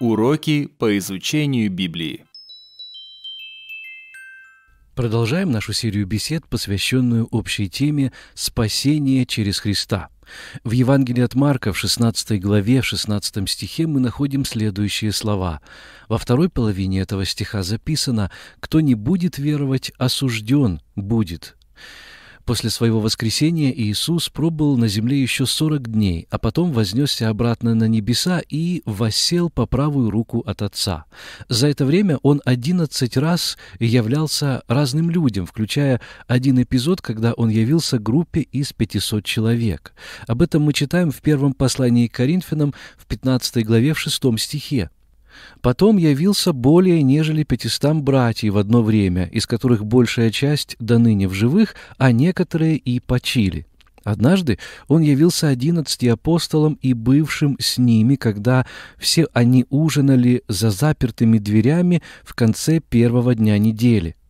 Уроки по изучению Библии. Продолжаем нашу серию бесед, посвященную общей теме «Спасение через Христа». В Евангелии от Марка в 16 главе, в 16 стихе мы находим следующие слова. Во второй половине этого стиха записано «Кто не будет веровать, осужден будет». После своего воскресения Иисус пробыл на земле еще сорок дней, а потом вознесся обратно на небеса и восел по правую руку от Отца. За это время он одиннадцать раз являлся разным людям, включая один эпизод, когда он явился группе из пятисот человек. Об этом мы читаем в первом послании к Коринфянам в 15 главе в 6 стихе. Потом явился более нежели пятистам братьев в одно время, из которых большая часть до ныне в живых, а некоторые и почили. Однажды он явился одиннадцати апостолам и бывшим с ними, когда все они ужинали за запертыми дверями в конце первого дня недели.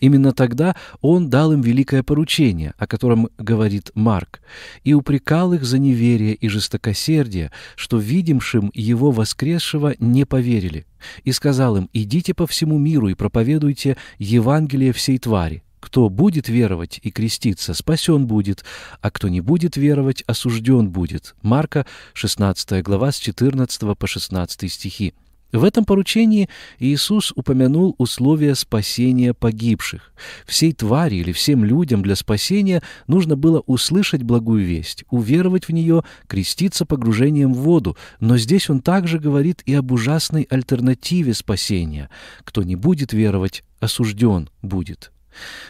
Именно тогда он дал им великое поручение, о котором говорит Марк, и упрекал их за неверие и жестокосердие, что видимшим его воскресшего не поверили, и сказал им «Идите по всему миру и проповедуйте Евангелие всей твари». Кто будет веровать и креститься, спасен будет, а кто не будет веровать, осужден будет. Марка, 16 глава, с 14 по 16 стихи. В этом поручении Иисус упомянул условия спасения погибших. Всей твари или всем людям для спасения нужно было услышать благую весть, уверовать в нее, креститься погружением в воду, но здесь он также говорит и об ужасной альтернативе спасения. Кто не будет веровать, осужден будет.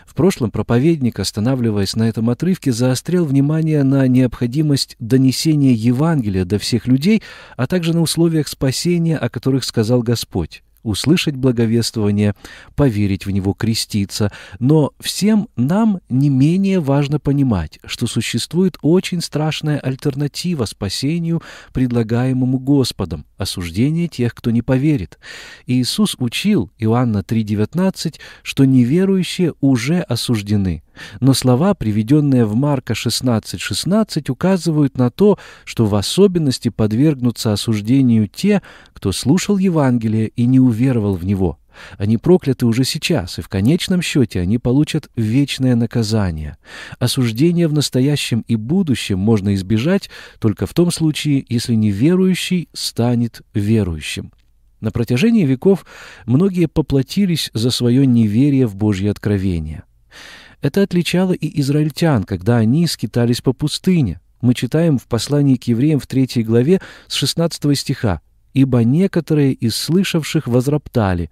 В прошлом проповедник, останавливаясь на этом отрывке, заострил внимание на необходимость донесения Евангелия до всех людей, а также на условиях спасения, о которых сказал Господь услышать благовествование, поверить в него, креститься. Но всем нам не менее важно понимать, что существует очень страшная альтернатива спасению, предлагаемому Господом – осуждение тех, кто не поверит. Иисус учил, Иоанна 3,19, что неверующие уже осуждены – но слова, приведенные в Марка 16.16, 16, указывают на то, что в особенности подвергнутся осуждению те, кто слушал Евангелие и не уверовал в него. Они прокляты уже сейчас, и в конечном счете они получат вечное наказание. Осуждение в настоящем и будущем можно избежать только в том случае, если неверующий станет верующим. На протяжении веков многие поплатились за свое неверие в Божье откровение. Это отличало и израильтян, когда они скитались по пустыне. Мы читаем в послании к евреям в 3 главе с 16 стиха ибо некоторые из слышавших возроптали,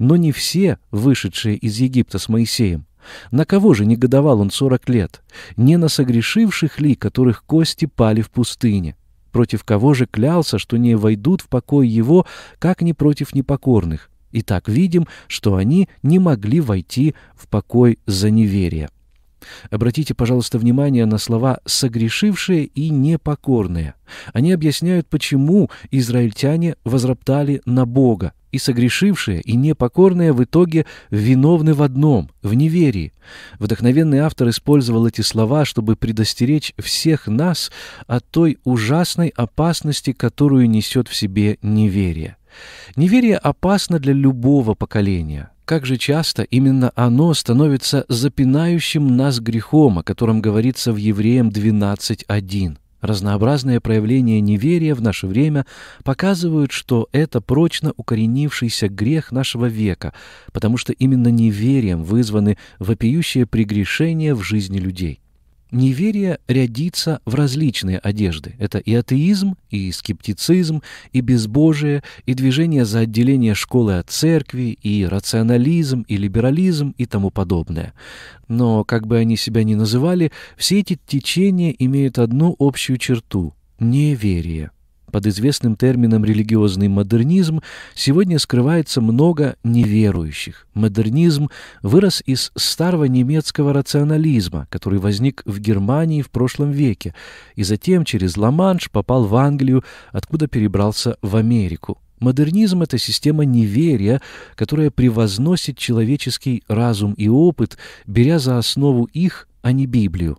но не все, вышедшие из Египта с Моисеем. На кого же негодовал он сорок лет? Не на согрешивших ли, которых кости пали в пустыне? Против кого же клялся, что не войдут в покой его, как не против непокорных? Итак, видим, что они не могли войти в покой за неверие. Обратите, пожалуйста, внимание на слова «согрешившие» и «непокорные». Они объясняют, почему израильтяне возроптали на Бога. И согрешившие, и непокорные в итоге виновны в одном — в неверии. Вдохновенный автор использовал эти слова, чтобы предостеречь всех нас от той ужасной опасности, которую несет в себе неверие. Неверие опасно для любого поколения. Как же часто именно оно становится запинающим нас грехом, о котором говорится в Евреям 12.1. Разнообразные проявления неверия в наше время показывают, что это прочно укоренившийся грех нашего века, потому что именно неверием вызваны вопиющие прегрешения в жизни людей. Неверие рядится в различные одежды. Это и атеизм, и скептицизм, и безбожие, и движение за отделение школы от церкви, и рационализм, и либерализм, и тому подобное. Но, как бы они себя ни называли, все эти течения имеют одну общую черту — неверие. Под известным термином «религиозный модернизм» сегодня скрывается много неверующих. Модернизм вырос из старого немецкого рационализма, который возник в Германии в прошлом веке, и затем через Ла-Манш попал в Англию, откуда перебрался в Америку. Модернизм — это система неверия, которая превозносит человеческий разум и опыт, беря за основу их, а не Библию.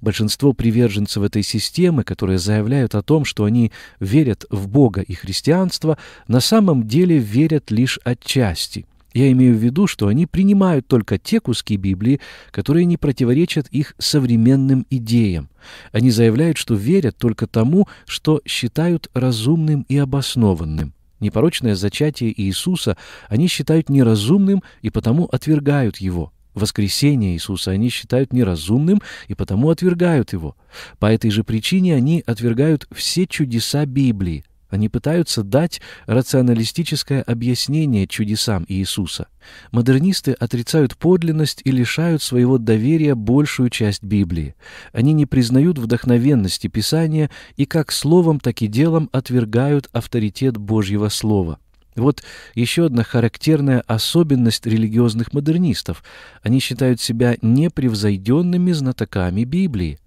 Большинство приверженцев этой системы, которые заявляют о том, что они верят в Бога и христианство, на самом деле верят лишь отчасти. Я имею в виду, что они принимают только те куски Библии, которые не противоречат их современным идеям. Они заявляют, что верят только тому, что считают разумным и обоснованным. Непорочное зачатие Иисуса они считают неразумным и потому отвергают его – воскресение Иисуса они считают неразумным и потому отвергают его. По этой же причине они отвергают все чудеса Библии. Они пытаются дать рационалистическое объяснение чудесам Иисуса. Модернисты отрицают подлинность и лишают своего доверия большую часть Библии. Они не признают вдохновенности Писания и как словом, так и делом отвергают авторитет Божьего Слова. Вот еще одна характерная особенность религиозных модернистов. Они считают себя непревзойденными знатоками Библии.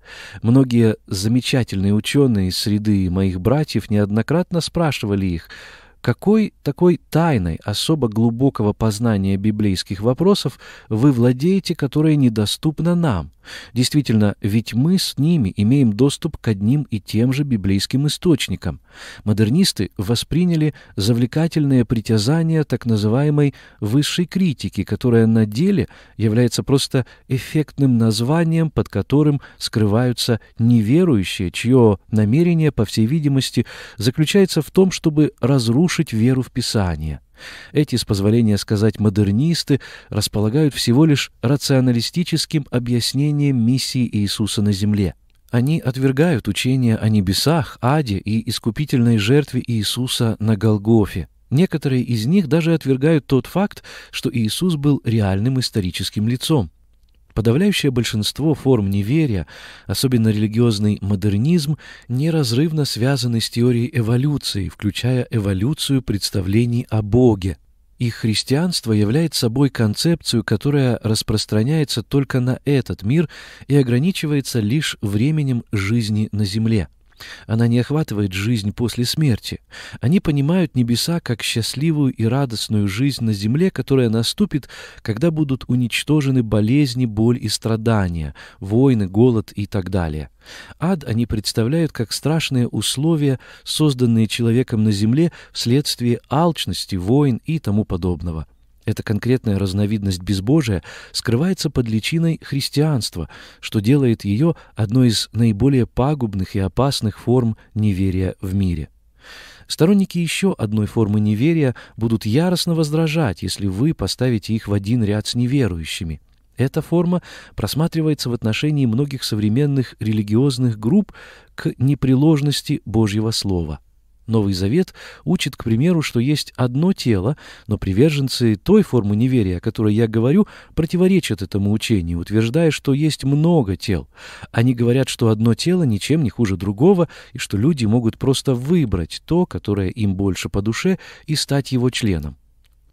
Многие замечательные ученые из среды моих братьев неоднократно спрашивали их, какой такой тайной особо глубокого познания библейских вопросов вы владеете, которая недоступна нам? Действительно, ведь мы с ними имеем доступ к одним и тем же библейским источникам. Модернисты восприняли завлекательное притязание так называемой «высшей критики», которая на деле является просто эффектным названием, под которым скрываются неверующие, чье намерение, по всей видимости, заключается в том, чтобы разрушить нарушить веру в Писание. Эти, с позволения сказать, модернисты располагают всего лишь рационалистическим объяснением миссии Иисуса на земле. Они отвергают учение о небесах, аде и искупительной жертве Иисуса на Голгофе. Некоторые из них даже отвергают тот факт, что Иисус был реальным историческим лицом. Подавляющее большинство форм неверия, особенно религиозный модернизм, неразрывно связаны с теорией эволюции, включая эволюцию представлений о Боге. И христианство является собой концепцию, которая распространяется только на этот мир и ограничивается лишь временем жизни на земле. Она не охватывает жизнь после смерти. Они понимают небеса как счастливую и радостную жизнь на земле, которая наступит, когда будут уничтожены болезни, боль и страдания, войны, голод и так далее. Ад они представляют как страшные условия, созданные человеком на земле вследствие алчности, войн и тому подобного. Эта конкретная разновидность безбожия скрывается под личиной христианства, что делает ее одной из наиболее пагубных и опасных форм неверия в мире. Сторонники еще одной формы неверия будут яростно возражать, если вы поставите их в один ряд с неверующими. Эта форма просматривается в отношении многих современных религиозных групп к непреложности Божьего Слова – Новый Завет учит, к примеру, что есть одно тело, но приверженцы той формы неверия, о которой я говорю, противоречат этому учению, утверждая, что есть много тел. Они говорят, что одно тело ничем не хуже другого, и что люди могут просто выбрать то, которое им больше по душе, и стать его членом.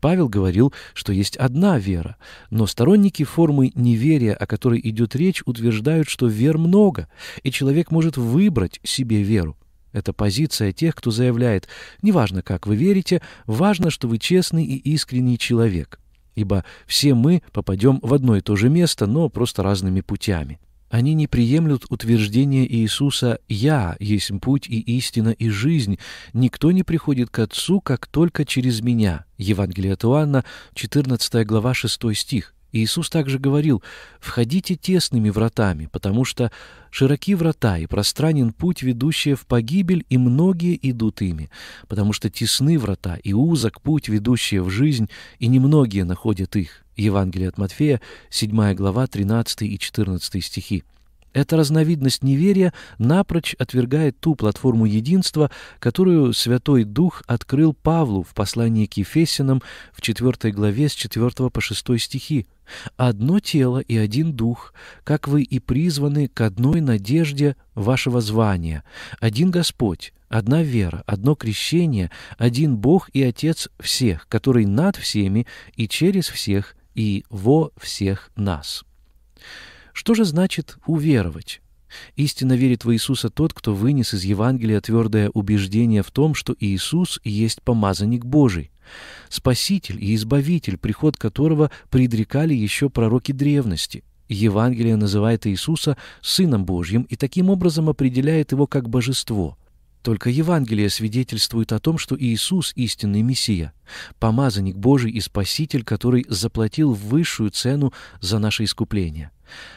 Павел говорил, что есть одна вера, но сторонники формы неверия, о которой идет речь, утверждают, что вер много, и человек может выбрать себе веру. Это позиция тех, кто заявляет, неважно, как вы верите, важно, что вы честный и искренний человек. Ибо все мы попадем в одно и то же место, но просто разными путями. Они не приемлют утверждение Иисуса «Я есть путь и истина и жизнь. Никто не приходит к Отцу, как только через Меня». Евангелие от Иоанна, 14 глава, 6 стих. Иисус также говорил, «Входите тесными вратами, потому что широки врата и пространен путь, ведущий в погибель, и многие идут ими, потому что тесны врата и узок путь, ведущий в жизнь, и немногие находят их». Евангелие от Матфея, 7 глава, 13 и 14 стихи. Эта разновидность неверия напрочь отвергает ту платформу единства, которую Святой Дух открыл Павлу в послании к Ефесинам в 4 главе с 4 по 6 стихи. «Одно тело и один дух, как вы и призваны к одной надежде вашего звания, один Господь, одна вера, одно крещение, один Бог и Отец всех, который над всеми и через всех и во всех нас». Что же значит «уверовать»? Истинно верит в Иисуса тот, кто вынес из Евангелия твердое убеждение в том, что Иисус есть помазанник Божий, Спаситель и Избавитель, приход которого предрекали еще пророки древности. Евангелие называет Иисуса Сыном Божьим и таким образом определяет его как Божество. Только Евангелие свидетельствует о том, что Иисус — истинный Мессия помазанник Божий и Спаситель, который заплатил высшую цену за наше искупление.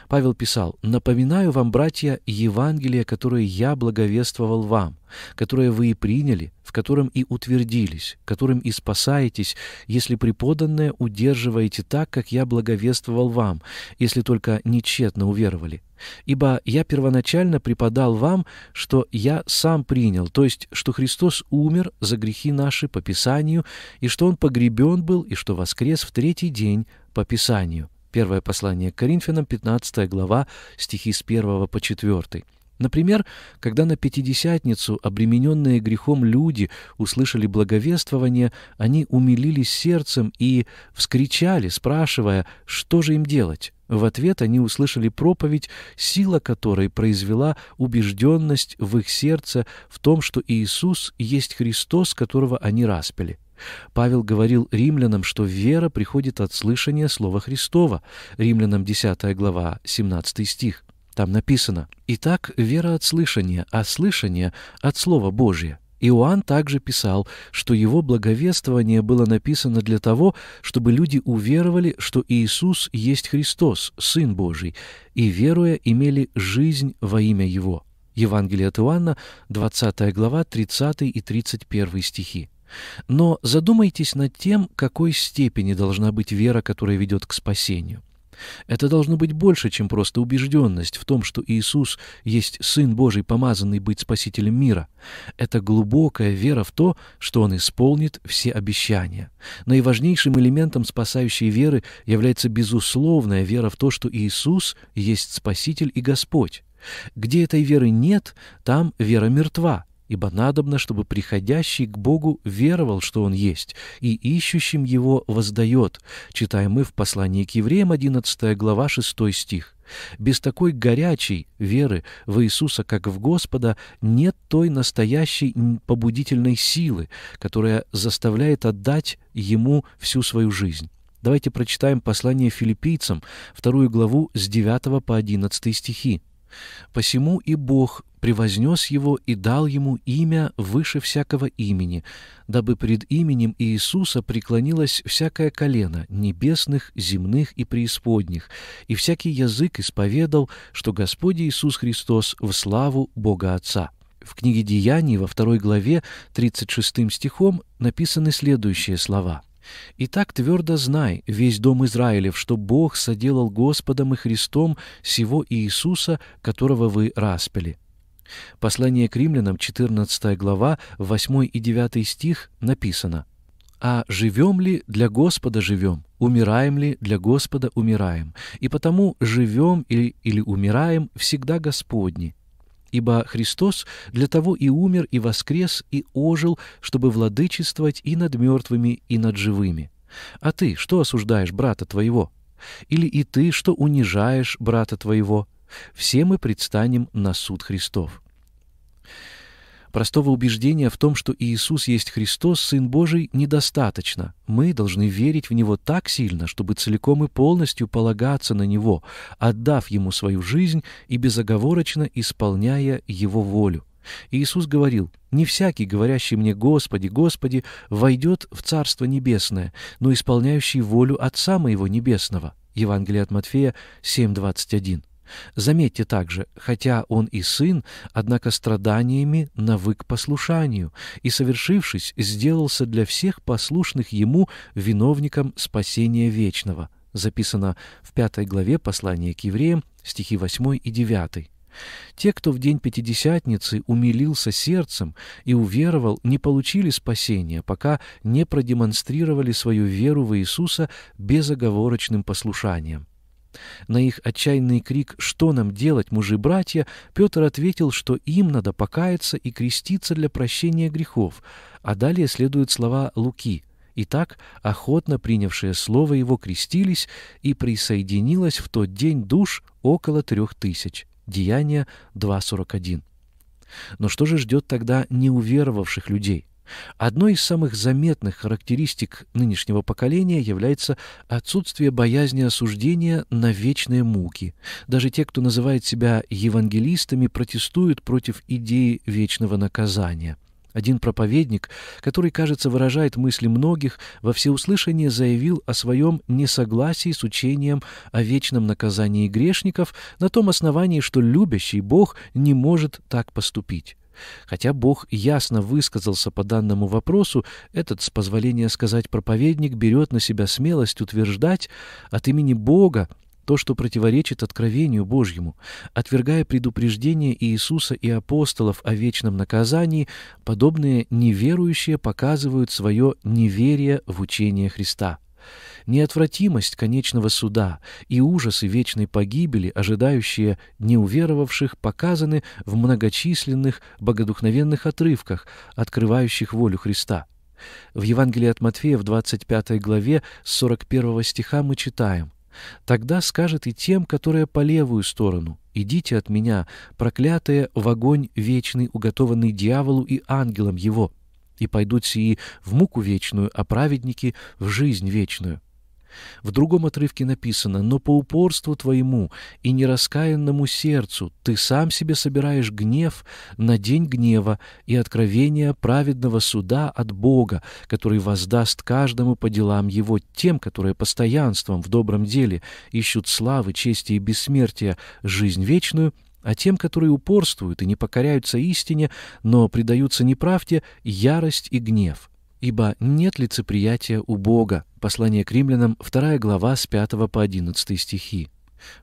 Павел писал, «Напоминаю вам, братья, Евангелие, которое я благовествовал вам, которое вы и приняли, в котором и утвердились, которым и спасаетесь, если преподанное удерживаете так, как я благовествовал вам, если только нечетно уверовали. Ибо я первоначально преподал вам, что я сам принял, то есть, что Христос умер за грехи наши по Писанию и что он погребен был, и что воскрес в третий день по Писанию. Первое послание к Коринфянам, 15 глава, стихи с 1 по 4. Например, когда на Пятидесятницу обремененные грехом люди услышали благовествование, они умилились сердцем и вскричали, спрашивая, что же им делать. В ответ они услышали проповедь, сила которой произвела убежденность в их сердце в том, что Иисус есть Христос, которого они распяли. Павел говорил римлянам, что вера приходит от слышания Слова Христова. Римлянам 10 глава, 17 стих. Там написано «Итак, вера от слышания, а слышание от Слова Божия». Иоанн также писал, что его благовествование было написано для того, чтобы люди уверовали, что Иисус есть Христос, Сын Божий, и, веруя, имели жизнь во имя Его. Евангелие от Иоанна, 20 глава, 30 и 31 стихи. Но задумайтесь над тем, какой степени должна быть вера, которая ведет к спасению. Это должно быть больше, чем просто убежденность в том, что Иисус есть Сын Божий, помазанный быть Спасителем мира. Это глубокая вера в то, что Он исполнит все обещания. Наиважнейшим элементом спасающей веры является безусловная вера в то, что Иисус есть Спаситель и Господь. Где этой веры нет, там вера мертва, ибо надобно, чтобы приходящий к Богу веровал, что Он есть, и ищущим Его воздает, читаем мы в послании к евреям 11 глава 6 стих. Без такой горячей веры в Иисуса, как в Господа, нет той настоящей побудительной силы, которая заставляет отдать Ему всю свою жизнь. Давайте прочитаем послание филиппийцам, вторую главу с 9 по 11 стихи. Посему и Бог превознес его и дал ему имя выше всякого имени, дабы пред именем Иисуса преклонилось всякое колено небесных, земных и преисподних, и всякий язык исповедал, что Господь Иисус Христос в славу Бога Отца. В книге Деяний во второй главе 36 стихом написаны следующие слова – и так твердо знай, весь дом Израилев, что Бог соделал Господом и Христом сего Иисуса, которого вы распяли». Послание к римлянам, 14 глава, 8 и 9 стих написано «А живем ли для Господа живем, умираем ли для Господа умираем, и потому живем или, или умираем всегда Господни, Ибо Христос для того и умер, и воскрес, и ожил, чтобы владычествовать и над мертвыми, и над живыми. А ты что осуждаешь брата твоего? Или и ты что унижаешь брата твоего? Все мы предстанем на суд Христов». Простого убеждения в том, что Иисус есть Христос, Сын Божий, недостаточно. Мы должны верить в Него так сильно, чтобы целиком и полностью полагаться на Него, отдав Ему свою жизнь и безоговорочно исполняя Его волю. Иисус говорил, «Не всякий, говорящий мне «Господи, Господи», войдет в Царство Небесное, но исполняющий волю Отца Моего Небесного». Евангелие от Матфея 7:21. Заметьте также, хотя он и сын, однако страданиями навык послушанию, и, совершившись, сделался для всех послушных ему виновником спасения вечного. Записано в пятой главе послания к евреям, стихи 8 и 9. Те, кто в день Пятидесятницы умилился сердцем и уверовал, не получили спасения, пока не продемонстрировали свою веру в Иисуса безоговорочным послушанием. На их отчаянный крик «Что нам делать, мужи-братья?» Петр ответил, что им надо покаяться и креститься для прощения грехов, а далее следуют слова Луки. Итак, охотно принявшие слово его крестились, и присоединилось в тот день душ около трех тысяч. Деяние 2.41. Но что же ждет тогда неуверовавших людей? Одной из самых заметных характеристик нынешнего поколения является отсутствие боязни осуждения на вечные муки. Даже те, кто называет себя евангелистами, протестуют против идеи вечного наказания. Один проповедник, который, кажется, выражает мысли многих, во всеуслышание заявил о своем несогласии с учением о вечном наказании грешников на том основании, что любящий Бог не может так поступить. Хотя Бог ясно высказался по данному вопросу, этот, с позволения сказать, проповедник берет на себя смелость утверждать от имени Бога, то, что противоречит откровению Божьему. Отвергая предупреждение Иисуса и апостолов о вечном наказании, подобные неверующие показывают свое неверие в учение Христа неотвратимость конечного суда и ужасы вечной погибели, ожидающие неуверовавших, показаны в многочисленных богодухновенных отрывках, открывающих волю Христа. В Евангелии от Матфея в 25 главе с 41 стиха мы читаем «Тогда скажет и тем, которые по левую сторону, идите от меня, проклятые в огонь вечный, уготованный дьяволу и ангелам его, и пойдут сии в муку вечную, а праведники — в жизнь вечную». В другом отрывке написано «Но по упорству твоему и нераскаянному сердцу ты сам себе собираешь гнев на день гнева и откровения праведного суда от Бога, который воздаст каждому по делам его, тем, которые постоянством в добром деле ищут славы, чести и бессмертия, жизнь вечную» а тем, которые упорствуют и не покоряются истине, но предаются неправде, ярость и гнев ибо нет лицеприятия у Бога. Послание к римлянам, 2 глава, с 5 по 11 стихи.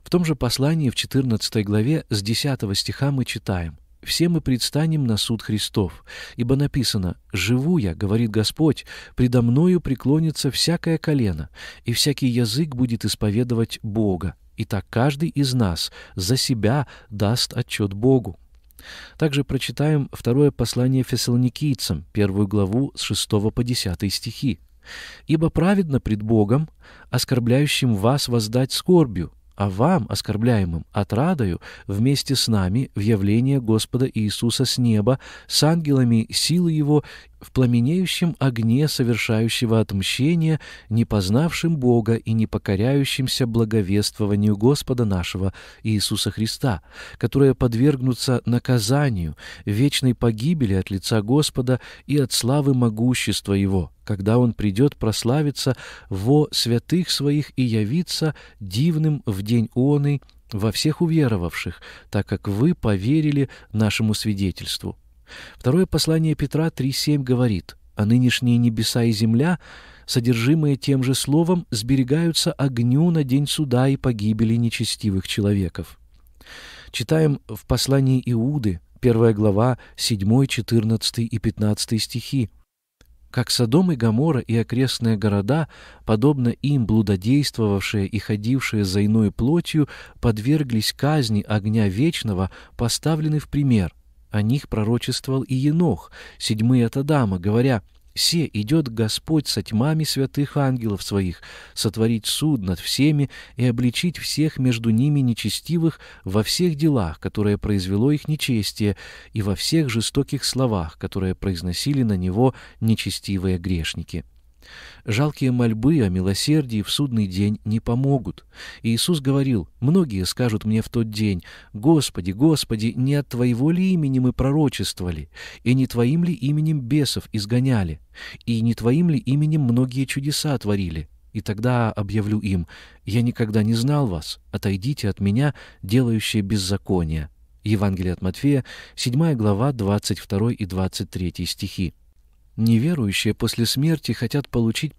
В том же послании в 14 главе с 10 стиха мы читаем «Все мы предстанем на суд Христов, ибо написано «Живу я, — говорит Господь, — предо мною преклонится всякое колено, и всякий язык будет исповедовать Бога, и так каждый из нас за себя даст отчет Богу». Также прочитаем второе послание фессалоникийцам, первую главу с 6 по 10 стихи. «Ибо праведно пред Богом, оскорбляющим вас воздать скорбью, а вам, оскорбляемым, отрадою вместе с нами в явление Господа Иисуса с неба, с ангелами силы Его в пламенеющем огне совершающего отмщение, не познавшим Бога и не покоряющимся благовествованию Господа нашего Иисуса Христа, которые подвергнутся наказанию, вечной погибели от лица Господа и от славы могущества Его, когда Он придет прославиться во святых Своих и явиться дивным в день Оны во всех уверовавших, так как вы поверили нашему свидетельству». Второе послание Петра 3.7 говорит, «А нынешние небеса и земля, содержимые тем же словом, сберегаются огню на день суда и погибели нечестивых человеков». Читаем в послании Иуды, 1 глава, 7, 14 и 15 стихи, как Содом и Гоморра и окрестные города, подобно им блудодействовавшие и ходившие за иной плотью, подверглись казни огня вечного, поставлены в пример — о них пророчествовал и Енох, седьмый от Адама, говоря, «Се идет Господь со тьмами святых ангелов своих, сотворить суд над всеми и обличить всех между ними нечестивых во всех делах, которые произвело их нечестие, и во всех жестоких словах, которые произносили на него нечестивые грешники». Жалкие мольбы о милосердии в судный день не помогут. И Иисус говорил, «Многие скажут мне в тот день, «Господи, Господи, не от Твоего ли имени мы пророчествовали, и не Твоим ли именем бесов изгоняли, и не Твоим ли именем многие чудеса творили?» И тогда объявлю им, «Я никогда не знал вас, отойдите от меня, делающие беззаконие». Евангелие от Матфея, 7 глава, 22 и 23 стихи. Неверующие после смерти хотят получить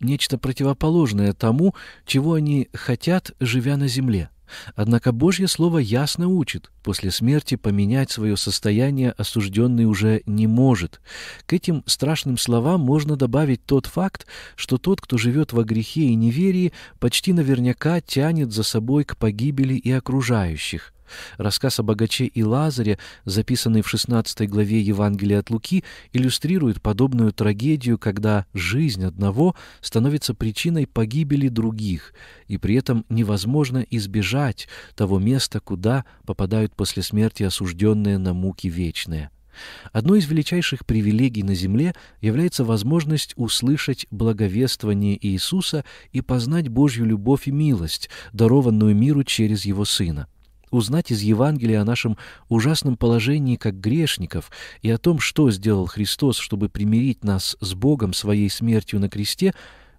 нечто противоположное тому, чего они хотят, живя на земле. Однако Божье Слово ясно учит, после смерти поменять свое состояние осужденный уже не может. К этим страшным словам можно добавить тот факт, что тот, кто живет во грехе и неверии, почти наверняка тянет за собой к погибели и окружающих. Рассказ о богаче и Лазаре, записанный в 16 главе Евангелия от Луки, иллюстрирует подобную трагедию, когда жизнь одного становится причиной погибели других, и при этом невозможно избежать того места, куда попадают после смерти осужденные на муки вечные. Одной из величайших привилегий на земле является возможность услышать благовествование Иисуса и познать Божью любовь и милость, дарованную миру через Его Сына узнать из Евангелия о нашем ужасном положении как грешников и о том, что сделал Христос, чтобы примирить нас с Богом своей смертью на кресте,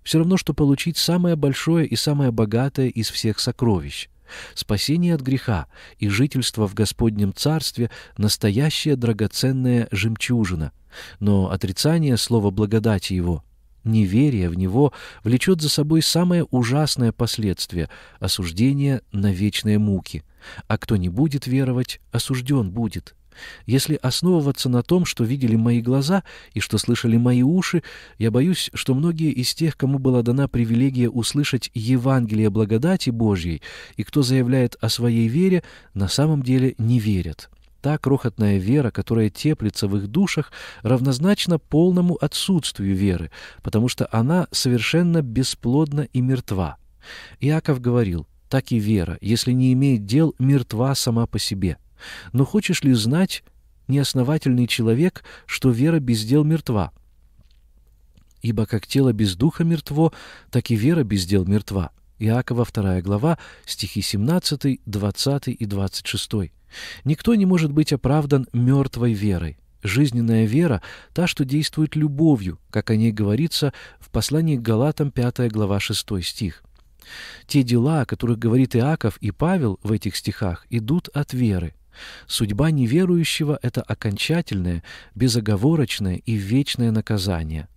все равно, что получить самое большое и самое богатое из всех сокровищ. Спасение от греха и жительство в Господнем Царстве — настоящая драгоценная жемчужина. Но отрицание слова благодати его, неверие в него, влечет за собой самое ужасное последствие — осуждение на вечные муки — а кто не будет веровать, осужден будет. Если основываться на том, что видели мои глаза и что слышали мои уши, я боюсь, что многие из тех, кому была дана привилегия услышать Евангелие благодати Божьей, и кто заявляет о своей вере, на самом деле не верят. Та крохотная вера, которая теплится в их душах, равнозначна полному отсутствию веры, потому что она совершенно бесплодна и мертва. Иаков говорил, так и вера, если не имеет дел, мертва сама по себе. Но хочешь ли знать, неосновательный человек, что вера без дел мертва? Ибо как тело без духа мертво, так и вера без дел мертва. Иакова 2 глава, стихи 17, 20 и 26. Никто не может быть оправдан мертвой верой. Жизненная вера — та, что действует любовью, как о ней говорится в послании к Галатам 5 глава 6 стих. Те дела, о которых говорит Иаков и Павел в этих стихах, идут от веры. Судьба неверующего — это окончательное, безоговорочное и вечное наказание.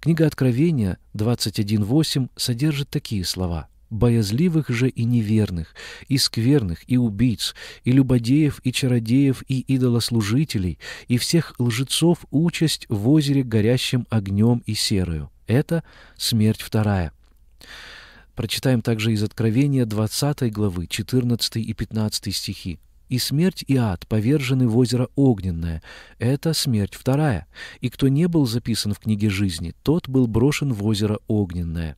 Книга Откровения 21.8 содержит такие слова «боязливых же и неверных, и скверных, и убийц, и любодеев, и чародеев, и идолослужителей, и всех лжецов участь в озере горящим огнем и серою». Это смерть вторая — Прочитаем также из Откровения 20 главы 14 и 15 стихи. «И смерть и ад повержены в озеро Огненное. Это смерть вторая. И кто не был записан в книге жизни, тот был брошен в озеро Огненное».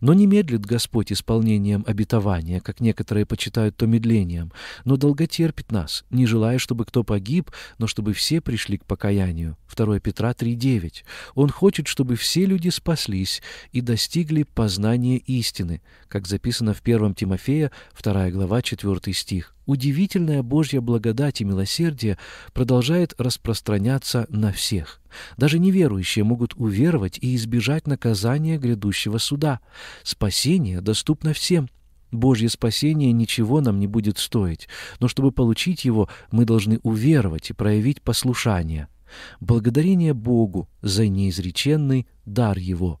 Но не медлит Господь исполнением обетования, как некоторые почитают то медлением, но долготерпит нас, не желая, чтобы кто погиб, но чтобы все пришли к покаянию. 2 Петра 3.9. Он хочет, чтобы все люди спаслись и достигли познания истины, как записано в 1 Тимофея 2 глава 4 стих. Удивительная Божья благодать и милосердие продолжает распространяться на всех. Даже неверующие могут уверовать и избежать наказания грядущего суда. Спасение доступно всем. Божье спасение ничего нам не будет стоить, но чтобы получить его, мы должны уверовать и проявить послушание. Благодарение Богу за неизреченный дар Его.